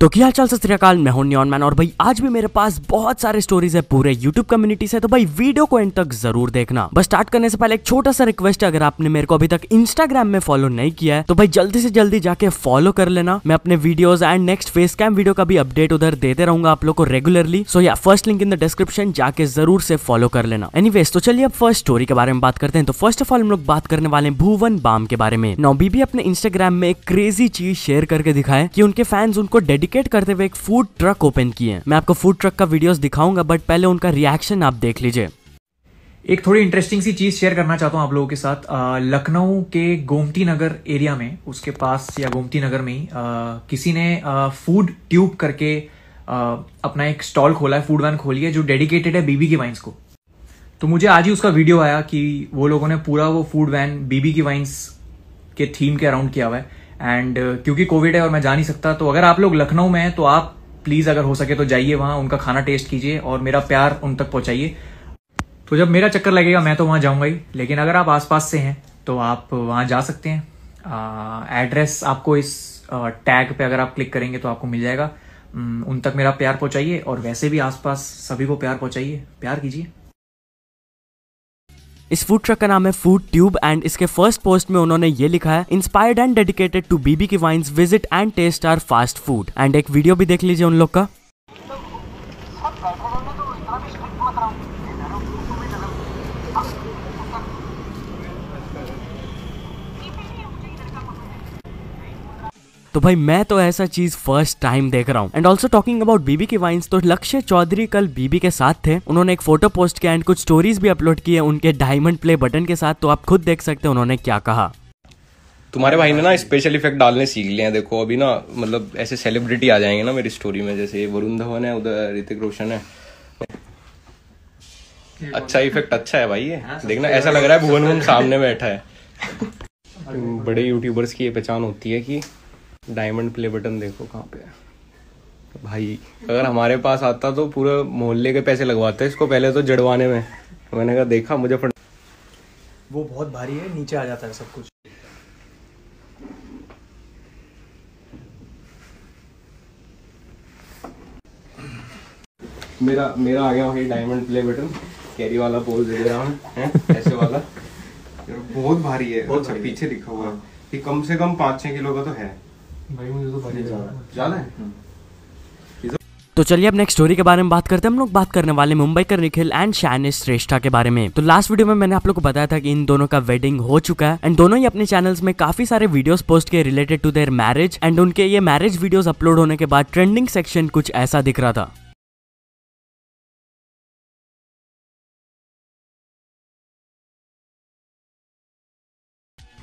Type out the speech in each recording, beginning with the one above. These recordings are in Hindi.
तो क्या चाल सत श्रीकाल मैं हूं न्योन मैन और भाई आज भी मेरे पास बहुत सारे स्टोरीज है पूरे यूट्यूब कम्युनिटी से तो भाई वीडियो को एंड तक जरूर देखना बस स्टार्ट करने से पहले एक छोटा सा रिक्वेस्ट है अगर आपने मेरे को अभी तक इंस्टाग्राम में फॉलो नहीं किया है तो भाई जल्दी से जल्दी जाके फॉलो कर लेना मैं अपने videos and next face cam video का भी अपडेट उधर देते रहूंगा आप लोग को रेगुलरली सो या first link in the description जाके जरूर से फॉलो कर लेना एनी तो चलिए अब फर्स्ट स्टोरी के बारे में बात करते हैं तो फर्स्ट ऑफ ऑल हम लोग बात करने वाले भूवन भुवन बाम के बारे में बीबी अपने इंस्टाग्राम में एक क्रेजी चीज शेयर करके दिखाए की उनके फैंस उनको डेडिक इंडिकेट करते हुए एक फूड ट्रक ओपन किए मैं आपको फूड ट्रक का वीडियोस दिखाऊंगा बट पहले उनका रिएक्शन आप देख लीजिए एक थोड़ी इंटरेस्टिंग सी चीज शेयर करना चाहता हूँ आप लोगों के साथ लखनऊ के गोमती नगर एरिया में उसके पास या गोमती नगर में आ, किसी ने फूड ट्यूब करके आ, अपना एक स्टॉल खोला है फूड वैन खोली है जो डेडिकेटेड है बीबी की वाइन्स को तो मुझे आज ही उसका वीडियो आया कि वो लोगों ने पूरा वो फूड वैन बीबी की वाइन्स के थीम के अराउंड किया हुआ है एंड uh, क्योंकि कोविड है और मैं जा नहीं सकता तो अगर आप लोग लखनऊ में हैं तो आप प्लीज़ अगर हो सके तो जाइए वहां उनका खाना टेस्ट कीजिए और मेरा प्यार उन तक पहुंचाइए तो जब मेरा चक्कर लगेगा मैं तो वहां जाऊँगा ही लेकिन अगर आप आसपास से हैं तो आप वहां जा सकते हैं एड्रेस uh, आपको इस टैग uh, पे अगर आप क्लिक करेंगे तो आपको मिल जाएगा mm, उन तक मेरा प्यार पहुंचाइए और वैसे भी आसपास सभी को प्यार पहुंचाइए प्यार कीजिए इस फूड ट्रक का नाम है फूड ट्यूब एंड इसके फर्स्ट पोस्ट में उन्होंने ये लिखा है inspired and dedicated to BB की vines visit and taste our fast food and एक वीडियो भी देख लीजिए उन लोग का तो भाई मैं तो ऐसा चीज फर्स्ट टाइम देख रहा हूँ and also talking about BB के वाइन्स तो लक्ष्य चौधरी कल बीबी के साथ थे उन्होंने एक फोटो पोस्ट किया एंड कुछ स्टोरीज भी अपलोड की है उनके डायमंड प्ले बटन के साथ तो आप खुद देख सकते हैं उन्होंने क्या कहा तुम्हारे भाई ने ना स्पेशल इफेक्ट डालने सीख लिए हैं देखो अभी ना मतलब ऐसे सेलिब्रिटी आ जाएंगे ना मेरी स्टोरी में जैसे वरुण धवन है उधर ऋतिक रोशन है अच्छा इफेक्ट अच्छा है भाई ये हाँ, देखना ऐसा लग रहा है भुवन भुवन सामने बैठा है बड़े यूट्यूबर्स की ये पहचान होती है कि डायमंड प्ले बटन देखो कहाँ पे है भाई अगर हमारे पास आता तो पूरे मोहल्ले के पैसे लगवाते इसको पहले तो जड़वाने में तो मैंने कहा देखा मुझे फट वो बहुत भारी है नीचे आ जाता है सब कुछ मेरा मेरा आ गया वही डायमंड प्ले बटन कैरी वाला बोल दे रहा हूँ ऐसे वाला बहुत भारी है बहुत अच्छा पीछे लिखा हुआ है कि कम से कम पाँच छह किलो का तो है तो, हम्म। तो चलिए अब नेक्स्ट स्टोरी के बारे में बात करते हैं हम लोग बात करने वाले मुंबई कर निखिल एंड शैनिश श्रेष्ठा के बारे में तो लास्ट वीडियो में मैंने आप लोग को बताया था कि इन दोनों का वेडिंग हो चुका है एंड दोनों ही अपने चैनल्स में काफी सारे वीडियोस पोस्ट किए related to their marriage and उनके ये मैरिज वीडियोस अपलोड होने के बाद ट्रेंडिंग सेक्शन कुछ ऐसा दिख रहा था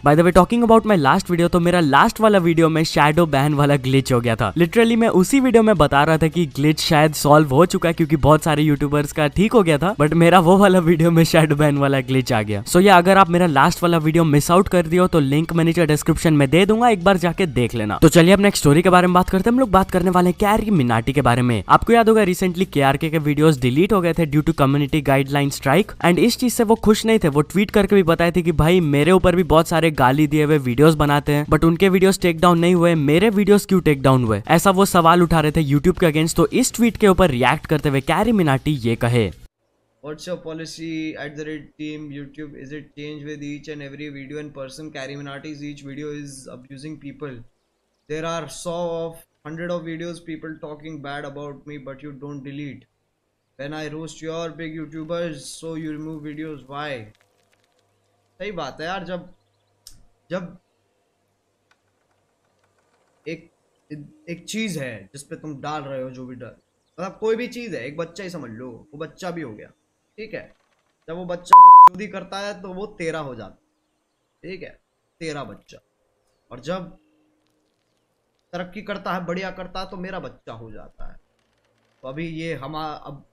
by the way talking about my last video तो मेरा लास्ट वाला वीडियो में शेडो बैन वाला ग्लिच हो गया था लिटरली मैं उसी वीडियो में बता रहा था कि ग्लिच शायद सॉल्व हो चुका है क्योंकि बहुत सारे यूट्यूबर्स का ठीक हो गया था बट मेरा वो वाला वीडियो में शेडो बैन वाला ग्लिच आ गया सो so, ये अगर आप मेरा लास्ट वाला वीडियो मिस आउट कर दियो तो लिंक मैं नीचे डिस्क्रिप्शन में दे दूंगा एक बार जाके देख लेना तो चलिए अब नेक्स्ट स्टोरी के बारे में बात करते हैं हम लोग बात करने वाले कैरी मिनाटी के बारे में आपको याद होगा रिसेंटली के के वीडियो डिलीट हो गए थे due to community guideline strike and इस चीज से वो खुश नहीं थे वो ट्वीट करके भी बताए थे कि भाई मेरे ऊपर भी बहुत सारे गाली दिए हुए वीडियोस बनाते हैं बट उनके वीडियोस टेक डाउन नहीं हुए मेरे वीडियोस क्यों टेक डाउन हुए ऐसा वो सवाल उठा रहे थे यूट्यूब के अगेंस्ट तो इस ट्वीट के ऊपर रिएक्ट करते हुए कैरी मिनाटी ये कहे What's your policy at the red team YouTube? Is it change with each and every video in person? Carrie Minati's each video is abusing people. There are so of hundred of videos people talking bad about me, but you don't delete. When I roast your big YouTubers, so you remove videos. Why? सही बात है यार जब जब एक एक चीज है जिस पे तुम डाल रहे हो जो भी डर मतलब कोई भी चीज है एक बच्चा ही समझ लो वो बच्चा भी हो गया ठीक है जब वो बच्चा बच्चूदी करता है तो वो तेरा हो जाता ठीक है तेरा बच्चा और जब तरक्की करता है बढ़िया करता है तो मेरा बच्चा हो जाता है तो अभी ये हम अब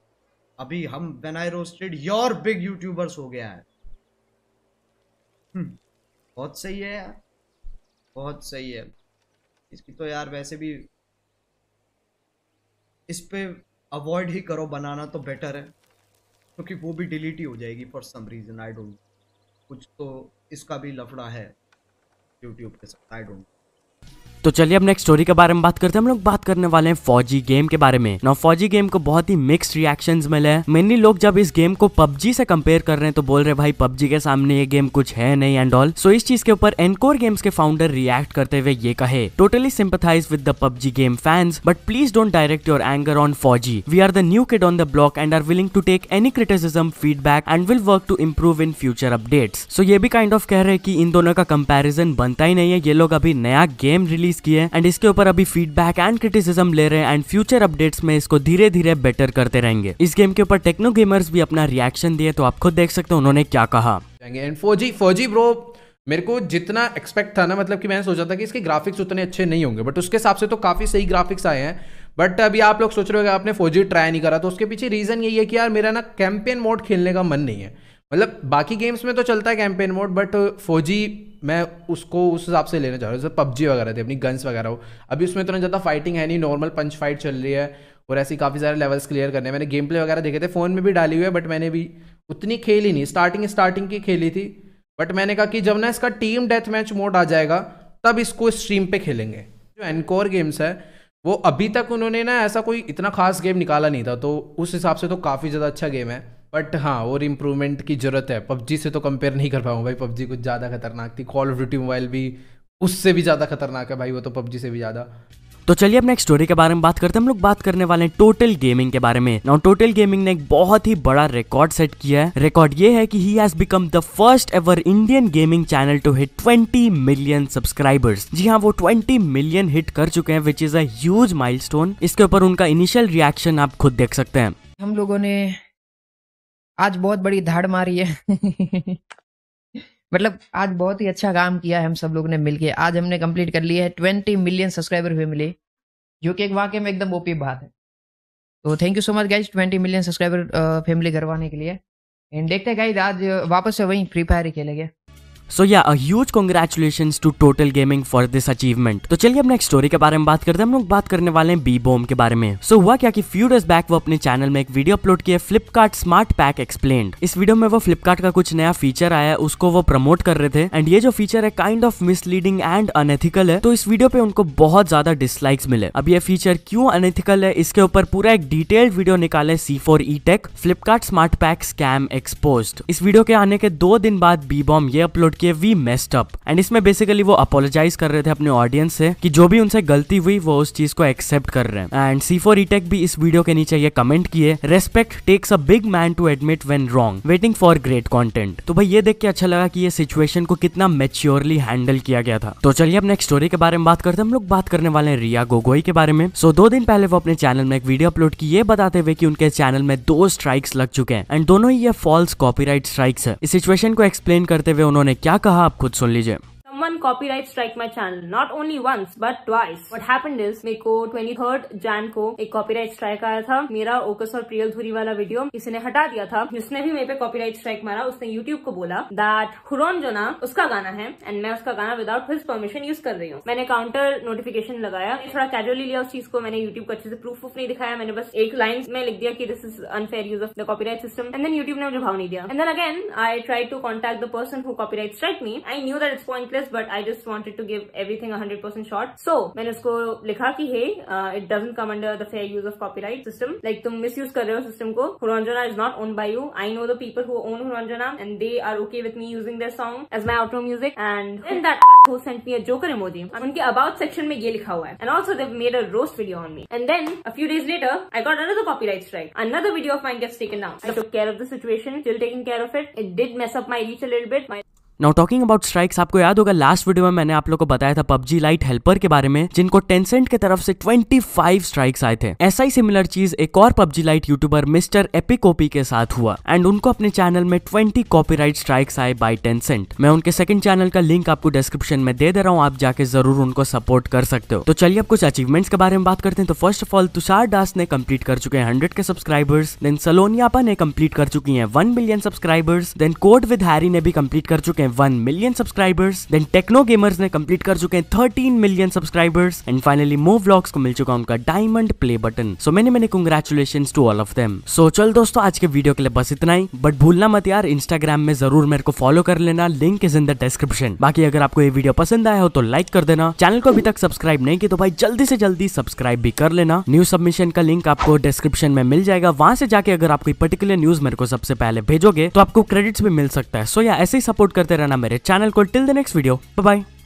अभी हम when roasted your big YouTubers हो गया है हम्म। बहुत सही है यार बहुत सही है इसकी तो यार वैसे भी इस पर अवॉइड ही करो बनाना तो बेटर है क्योंकि वो भी डिलीट ही हो जाएगी for some reason I don't कुछ तो इसका भी लफड़ा है यूट्यूब के साथ आई डोंट तो चलिए अब नेक्स्ट स्टोरी के बारे में बात करते हैं हम लोग बात करने वाले हैं फौजी गेम के बारे में ना फौजी गेम को बहुत ही मिक्स रिएक्शन मिले हैं मेनली लोग जब इस गेम को पबजी से कंपेयर कर रहे हैं तो बोल रहे भाई पबजी के सामने ये गेम कुछ है नहीं एंड ऑल सो इस चीज के ऊपर एनकोर गेम्स के फाउंडर रिएक्ट करते हुए ये कहे totally sympathize with the PUBG game fans but please don't direct your anger on FAUG we are the new kid on the block and are willing to take any criticism feedback and will work to improve in future updates so ये भी काइंड kind ऑफ of कह रहे हैं कि इन दोनों का कंपेरिजन बनता ही नहीं है ये लोग अभी नया गेम रिलीज रिलीज की है एंड इसके ऊपर अभी फीडबैक एंड क्रिटिसिज्म ले रहे हैं एंड फ्यूचर अपडेट्स में इसको धीरे धीरे बेटर करते रहेंगे इस गेम के ऊपर टेक्नो गेमर्स भी अपना रिएक्शन दिए तो आप खुद देख सकते हो उन्होंने क्या कहा मेरे को जितना एक्सपेक्ट था ना मतलब कि मैंने सोचा था कि इसके ग्राफिक्स उतने अच्छे नहीं होंगे बट उसके हिसाब से तो काफ़ी सही ग्राफिक्स आए हैं बट अभी आप लोग सोच रहे हो आपने फौजी ट्राई नहीं करा तो उसके पीछे रीज़न यही है कि यार मेरा ना कैंपेन मोड खेलने का मन नहीं है मतलब बाकी गेम्स में तो चलता है कैंपेन मोड बट फौजी मैं उसको उस हिसाब से लेना चाह रहा हूँ जैसे पबजी वगैरह थी अपनी गन्स वगैरह हो अभी उसमें इतना तो ज़्यादा फाइटिंग है नहीं नॉर्मल पंच फाइट चल रही है और ऐसी काफ़ी सारे लेवल्स क्लियर करने मैंने गेम प्ले वगैरह देखे थे फ़ोन में भी डाली हुई है बट मैंने भी उतनी खेली नहीं स्टार्टिंग स्टार्टिंग की खेली थी बट मैंने कहा कि जब ना इसका टीम डेथ मैच मोड आ जाएगा तब इसको स्ट्रीम पर खेलेंगे जो एनकोर गेम्स है वो अभी तक उन्होंने ना ऐसा कोई इतना खास गेम निकाला नहीं था तो उस हिसाब से तो काफ़ी ज़्यादा अच्छा गेम है बट हाँ और इम्प्रूवमेंट की ज़रूरत है पबजी से तो कंपेयर नहीं कर पाऊँ भाई पबजी कुछ ज़्यादा खतरनाक थी कॉल ऑफ ड्यूटी मोबाइल भी उससे भी ज़्यादा खतरनाक है भाई वो तो पबजी से भी ज़्यादा तो चलिए अब नेक्स्ट स्टोरी के बारे में बात करते हैं हम लोग बात करने वाले हैं टोटल गेमिंग के बारे में नाउ टोटल गेमिंग ने एक बहुत ही बड़ा रिकॉर्ड सेट किया है रिकॉर्ड ये है कि he has become the first ever Indian gaming channel to hit 20 million subscribers जी हाँ वो 20 मिलियन हिट कर चुके हैं विच इज अज माइल इसके ऊपर उनका इनिशियल रिएक्शन आप खुद देख सकते हैं हम लोगों ने आज बहुत बड़ी धाड़ मारी है मतलब आज बहुत ही अच्छा काम किया है हम सब लोग ने मिलके आज हमने कंप्लीट कर लिया है ट्वेंटी मिलियन सब्सक्राइबर हुए मिले जो कि एक वाकई में एकदम ओपी बात है तो thank you so much guys twenty million subscriber family करवाने के लिए एंड देखते हैं गाइज आज वापस से वहीं फ्री फायर ही गया so yeah huge congratulation to total gaming for this achievement तो चलिए अब नेक्स्ट स्टोरी के बारे में बात करते हैं हम लोग बात करने वाले हैं बी बोम के बारे में सो so, हुआ क्या कि फ्यू डेज बैक वो अपने चैनल में एक वीडियो अपलोड किया फ्लिपकार्ट स्मार्ट पैक एक्सप्लेन इस वीडियो में वो फ्लिपकार्ट का कुछ नया फीचर आया उसको वो प्रमोट कर रहे थे एंड ये जो फीचर है kind of misleading and unethical है तो इस वीडियो पे उनको बहुत ज्यादा डिसलाइक्स मिले अब ये फीचर क्यों अनएथिकल है इसके ऊपर पूरा एक डिटेल्ड वीडियो निकाले C four E tech Flipkart smart pack scam expose इस वीडियो के आने के दो दिन बाद बी बॉम ये अपलोड के वी मेस्ट अप एंड इसमें बेसिकली वो अपोलोजाइज कर रहे थे अपने ऑडियंस से कि जो भी उनसे गलती हुई वो उस चीज को एक्सेप्ट कर रहे हैं एंड सी फोर इटेक भी इस वीडियो के नीचे ये कमेंट किए respect takes a big man to admit when wrong waiting for great content तो भाई ये देख के अच्छा लगा कि ये सिचुएशन को कितना मेच्योरली हैंडल किया गया था तो चलिए अब नेक्स्ट स्टोरी के बारे में बात करते हैं हम लोग बात करने वाले हैं रिया गोगोई के बारे में सो so, दो दिन पहले वो अपने चैनल में एक वीडियो अपलोड की ये बताते हुए कि उनके चैनल में दो स्ट्राइक्स लग चुके हैं एंड दोनों ही ये फॉल्स कॉपीराइट स्ट्राइक्स है इस सिचुएशन को एक्सप्लेन करते हुए उन्होंने क्या क्या कहा आप खुद सुन लीजिए copyright strike my channel not only once but twice what happened is मेरे को थर्ड जैन को एक कॉपीराइट स्ट्राइक आया था मेरा ओकस और प्रियल धुरी वाला वीडियो किसी ने हटा दिया था जिसने भी मेरे पे कॉपीराइट स्ट्राइक मारा उसने यूट्यूब को बोला दैट हुरोन जो ना उसका गाना है एंड मैं उसका गाना विदाउट हिज परमिशन यूज कर रही हूँ मैंने काउंटर नोटिफिकेशन लगाया थोड़ा कैजुअली लिया उस चीज को मैंने यूट्यूब को अच्छे से प्रूफ वूफ नहीं दिखाया मैंने बस एक लाइन में लिख दिया कि this is unfair use of the copyright system and then YouTube ने मुझे भाव नहीं दिया and then again I try to contact the person who copyright strike me I knew that it's pointless but I just wanted to give everything hundred percent shot so मैंने उसको लिखा की है it doesn't come under the fair use of copyright system like तुम मिस यूज कर रहे हो सिस्टम को हुरंजना is not own by you I know the people who own हुरंजना and they are okay with me using the song as my outro music and in that who sent me a joker emoji उनके अबाउट सेक्शन में ये लिखा हुआ है and also they've made a roast video on me and then a few days later I got another copyright strike another video of mind gets taken down I take care of the situation still taking care of it it did mess up my reach a little bit my now talking about strikes आपको याद होगा लास्ट वीडियो में मैंने आप लोग को बताया था पब्जी लाइट हेल्पर के बारे में जिनको टेंसेंट के तरफ से 25 स्ट्राइक्स आए थे ऐसा ही सिमिलर चीज एक और पब्जी लाइट यूट्यूबर मिस्टर एपिकोपी के साथ हुआ एंड उनको अपने चैनल में 20 कॉपीराइट स्ट्राइक्स आए बाय टेंसेंट मैं उनके सेकंड चैनल का लिंक आपको डिस्क्रिप्शन में दे दे रहा हूँ आप जाके जरूर उनको सपोर्ट कर सकते हो तो चलिए अब कुछ अचीवमेंट्स के बारे में बात करते हैं तो first of all Tushar Das ने कम्प्लीट कर चुके हैं हंड्रेड के सब्सक्राइबर्स देन सलोनियापा ने कम्प्लीट कर चुकी है one million subscribers then Code with Harry ने भी कम्प्लीट कर चुके हैं one million subscribers then Techno Gamerz ने कंप्लीट कर चुके हैं thirteen million subscribers and finally Mo Vlogs को मिल चुका उनका डायमंड प्ले बटन सो मैंने मैंने congratulation to all of them so चल दोस्तों आज के वीडियो के लिए बस इतना ही बट भूलना मत यार इंस्टाग्राम में जरूर मेरे को फॉलो कर लेना link is in the description बाकी अगर आपको ये वीडियो पसंद आया हो तो लाइक कर देना चैनल को अभी तक सब्सक्राइब नहीं किया तो भाई जल्दी से जल्दी सब्सक्राइब भी कर लेना न्यूज सबमिशन का लिंक आपको डिस्क्रिप्शन में मिल जाएगा वहां से जाके अगर आप कोई पर्टिकुलर न्यूज मेरे को सबसे पहले भेजोगे तो आपको क्रेडिट्स भी मिल सकता है सो या ऐसे ही सपोर्ट करते रहना मेरे चैनल को till the next video bye